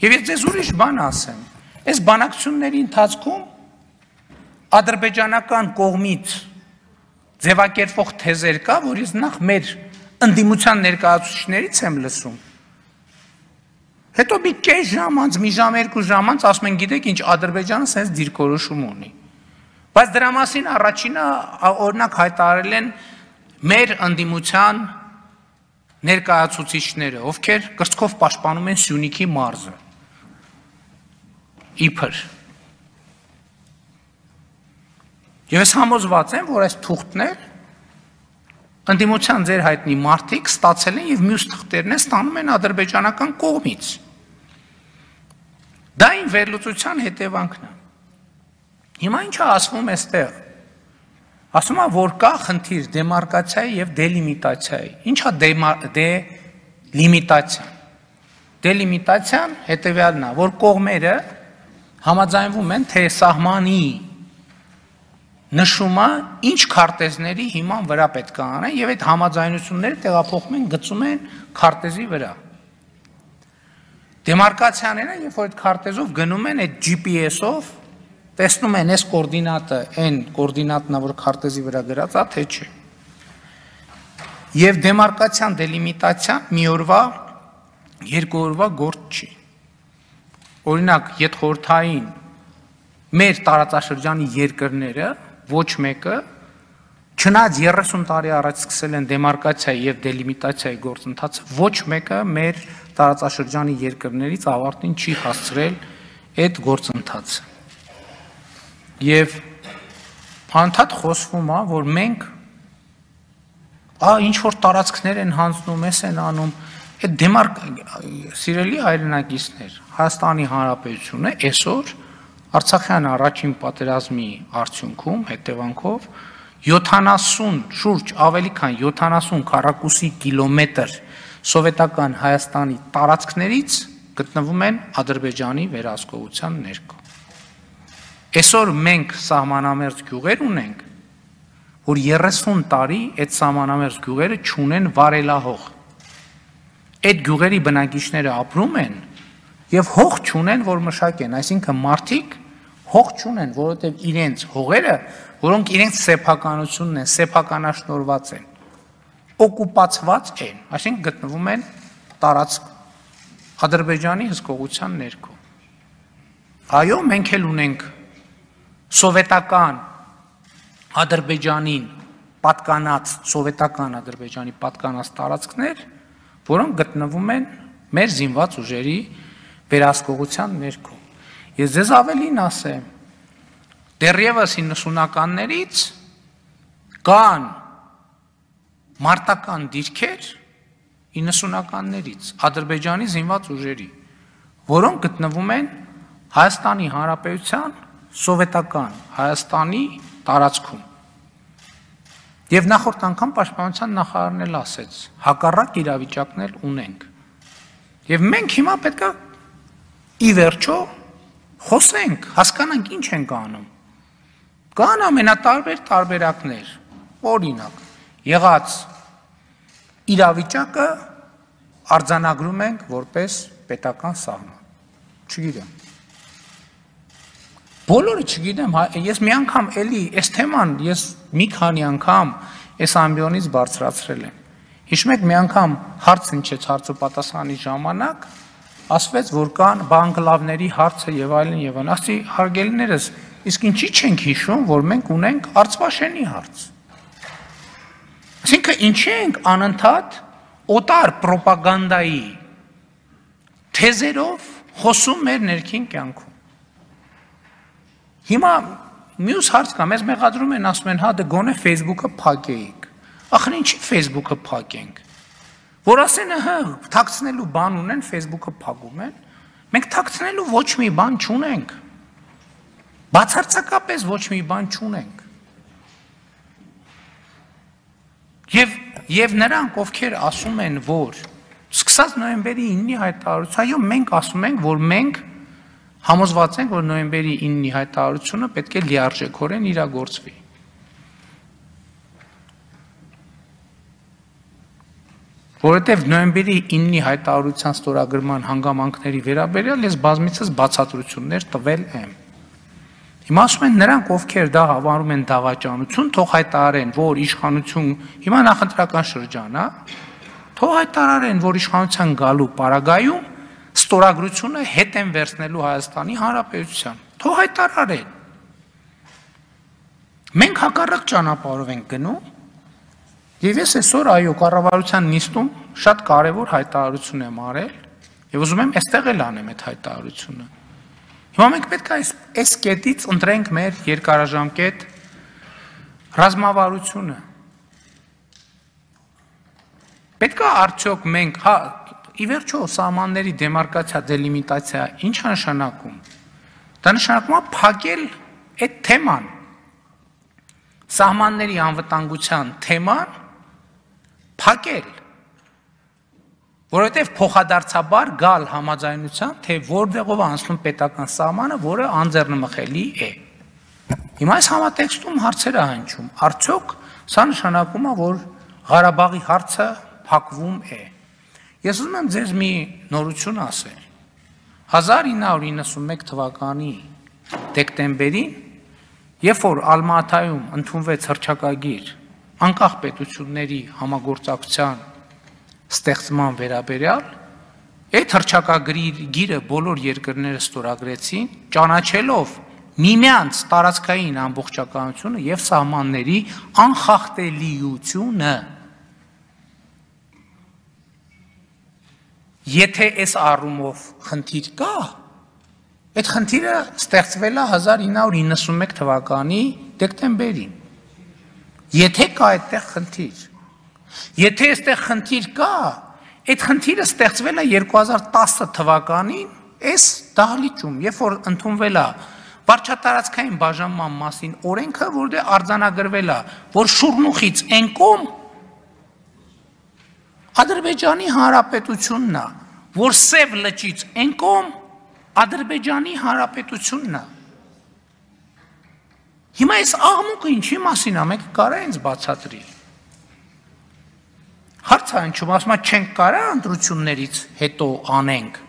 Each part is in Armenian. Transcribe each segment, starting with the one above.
Եվ ես ձեզ ուրիշ բան ասեմ, այս բանակցությունների ընթացքում ադրբեջանական կողմից ձևակերպող թեզեր կա, որ ես նախ մեր ընդդիմության ներկայացուցիչներից եմ լսում։ Հետո մի կես ժամ անց, մի ժամ երկու ժամ անց ասում են, գիտեք ինչ, Ադրբեջանը sense դիրքորոշում ունի։ Բայց դրա մասին առաջինը օրինակ հայտարարել են մեր ընդդիմության ներկայացուցիչները, ովքեր կրծքով պաշտպանում են Սյունիքի մարզը իբր։ Ես համոզված եմ, որ այս թուղթներ ընդդիմության ձեր հայտնի մարդիկ ստացել են եւ մյուս թղթերն են ստանում են ադրբեջանական կողմից։ Դա ին վերլուծության հետևանքն է։ Հիմա ինչա ասվում է այստեղ։ Ասում է, որ կա խնդիր դեմարկացիայի եւ դելիմիտացիայի։ Ինչա դելիմիտացիա։ Դելիմիտացիան հետեւյալն է, որ կողմերը համաձայնվում են, թե սահմանի նշումը ինչ քարտեզների հիման վրա պետք է անեն եւ այդ համաձայնությունները տեղափոխում են գծում են քարտեզի վրա։ Դեմարկացիաները, երբ որ այդ քարտեզով գնում են այդ GPS-ով, տեսնում են այս կոորդինատը, այն կոորդինատն է, որ քարտեզի վրա գրած է, թե չէ։ Եվ դեմարկացիան, դելիմիտացիան մի օրվա, երկու օրվա գործ չի օրինակ, յետխորթային մեր տարածաշրջանի երկրները ոչ մեկը չնայած 30 տարի առաջ սկսել են դեմարկացիա եւ դելիմիտացիայի գործընթացը, ոչ մեկը մեր տարածաշրջանի երկրներից ավարտին չի հասցրել այդ գործընթացը։ Եվ անդադ խոսվում է, որ մենք ա ինչ որ տարածքներ են հանձնում, էս են անում, այդ դեմարկ սիրելի հայրենակիցներ, Հայաստանի Հանրապետությունը այսօր Արցախյան առաջին պատերազմի արդյունքում հետևանքով 70 շուրջ ավելի քան 70 քառակուսի կիլոմետր սովետական Հայաստանի տարածքներից գտնվում են Ադրբեջանի վերահսկողության ներքո։ Այսօր մենք սահմանամերձ գյուղեր ունենք, որ 30 տարի այդ սահմանամերձ գյուղերը չունեն վարելահող։ Այդ գյուղերի բնակիչները ապրում են եւ հող չունեն, որ մշակեն, այսինքն մարդիկ հող չունեն, որովհետեւ իրենց հողերը, որոնք իրենց սեփականությունն են, սեփականաշնորված են, օկուպացված են, այսինքն գտնվում են տարածք Ադրբեջանի հսկողության ներքո։ Այո, մենք էլ ունենք սովետական Ադրբեջանին պատկանած սովետական Ադրբեջանի պատկանած տարածքներ, որոնք գտնվում են մեր զինված ուժերի վերահսկողության ներքո։ Ես ձեզ ավելին ասեմ, դեռևս 90-ականներից կան մարտական դիրքեր 90-ականներից Ադրբեջանի զինված ուժերի, որոնք գտնվում են Հայաստանի Հանրապետության սովետական Հայաստանի տարածքում։ Եվ նախորդ անգամ պաշտպանության նախարարն էլ ասեց, հակառակ իրավիճակներ ունենք։ Եվ մենք հիմա պետքա ի վերջո խոսենք, հասկանանք ինչ ենք անում։ Կան ամենատարբեր տարբերակներ։ Օրինակ, եղած իրավիճակը արձանագրում ենք որպես պետական սահման։ Չգիտեմ։ Բոլորը չգիտեմ, հա, ես մի անգամ էլի այս թեման ես մի քանի անգամ այս ամբիոնից բարձրացրել եմ։ Հիշում եք մի անգամ հարց ինչեց հարցը պատասխանի ժամանակ ասվեց, որ կան բանկլավների հարցը եւ այլն եւ այլն։ Ասի հարգելիներս, իսկ ինչի չենք հիշում, որ մենք ունենք Արցվաշենի հարց։ Այսինքն ինչի ենք անընդհատ օտար ռոպագանդայի թեզերով խոսում մեր ներքին կյանքում։ Հիմա մյուս հարց կա, մեզ մեղադրում են, ասում են, հա դե գոնե Facebook-ը փակեիք։ Ախր ինչի Facebook-ը փակենք որ ասեն, հա, թաքցնելու բան ունեն, Facebook-ը փակում են։ Մենք թաքցնելու ոչ մի բան չունենք։ Բացարձակապես ոչ մի բան չունենք։ Եվ եւ նրանք, ովքեր ասում են, որ սկսած նոյեմբերի 9-ի հայտարարություն, այո, մենք ասում ենք, որ մենք համոզված ենք, որ նոյեմբերի 9-ի հայտարարությունը պետք է լիարժեքորեն իրագործվի։ որովհետև նոյեմբերի 9-ի հայտարարության ստորագրման հանգամանքների վերաբերյալ ես բազմիցս բացատրություններ տվել եմ։ Հիմա ասում են նրանք, ովքեր դա հավանում են դավաճանություն, թող հայտարարեն, որ իշխանություն, հիմա նախընտրական շրջան է, թող հայտարարեն, որ իշխանության գալու պարագայում ստորագրությունը հետ են վերցնելու Հայաստանի Հանրապետության։ Թող հայտարարեն։ Մենք հակառակ ճանապարհով ենք գնում Եվ ես այսօր այո կառավարության նիստում շատ կարևոր հայտարարություն եմ արել եւ ուզում եմ այստեղ էլ անեմ այդ հայտարարությունը։ Հիմա մենք պետք է այս այս կետից ընտրենք մեր երկարաժամկետ ռազմավարությունը։ Պետք է արդյոք մենք, հա, ի վերջո սահմանների դեմարկացիա, դելիմիտացիա ի՞նչ է նշանակում։ Դա նշանակում է փակել այդ թեման։ Սահմանների անվտանգության թեման փակել որովհետև փոխադարձաբար գալ համաձայնության, թե որտեղով անցնում պետական սահմանը, որը անձեռնմխելի է։ Հիմա այս համատեքստում հարցեր է հնչում։ Արդյոք սա նշանակում է, որ Ղարաբաղի հարցը փակվում է։ Ես ուզում եմ ձեզ մի նորություն ասել։ 1991 թվականի դեկտեմբերին, երբ որ Ալմատայում ընդունվեց հրճակագիր անկախ պետությունների համագործակցության ստեղծման վերաբերյալ այդ հրճակագրի գիրը բոլոր երկրները ստորագրեցին ճանաչելով միմյանց տարածքային ամբողջականությունը եւ սահմանների անխախտելիությունը եթե այս առումով խնդիր կա այդ խնդիրը ստեղծվել է 1991 թվականի դեկտեմբերին Եթե կա այդտեղ խնդիր, եթե այստեղ խնդիր կա, այդ խնդիրը ստեղծվել է 2010 թվականին այս դահլիճում, երբ որ ընդունվել է վարչատարածքային բաժանման մասին օրենքը, որտեղ արձանագրվել է, որ շուրնուխից այն կողմ Ադրբեջանի հանրապետությունն է, որ Սև լճից այն կողմ Ադրբեջանի հանրապետությունն է։ Հիմա այս աղմուկը ինչի մասին է, մենք կարա ինձ բացատրի։ Հարցը հնչում, ասում է, չենք կարա ընտրություններից հետո անենք։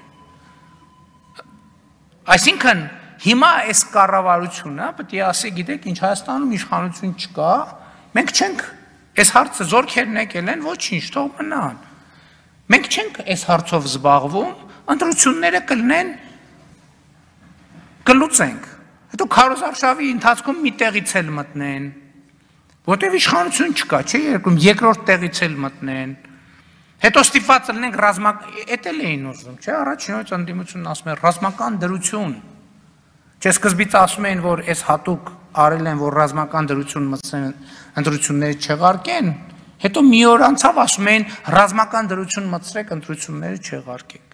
Այսինքն հիմա այս կառավարությունը պետք է ասի, գիտեք, ինչ Հայաստանում իշխանություն չկա, մենք չենք այս հարցը զորքերն եկել են, ոչինչ, թող մնան։ Մենք չենք այս հարցով զբաղվում, ընտրությունները կլնեն գլուցենք Հետո քարոզարշավի ընթացքում մի տեղից էլ մտնեն։ Որտեւ իշխանություն չկա, չէ՞, երկում երկրորդ տեղից էլ մտնեն։ Հետո ստիպված լինենք ռազմակ, էդ էլ էին ուզում, չէ՞, առաջինոց ընդդիմությունն ասում է ռազմական դրություն։ Չէ, սկզբից ասում էին, որ այս հատուկ արել են, որ ռազմական դրություն մտցեն ընտրությունները չեղարկեն, հետո մի օր անցավ ասում էին ռազմական դրություն մտցրեք ընտրությունները չեղարկեք։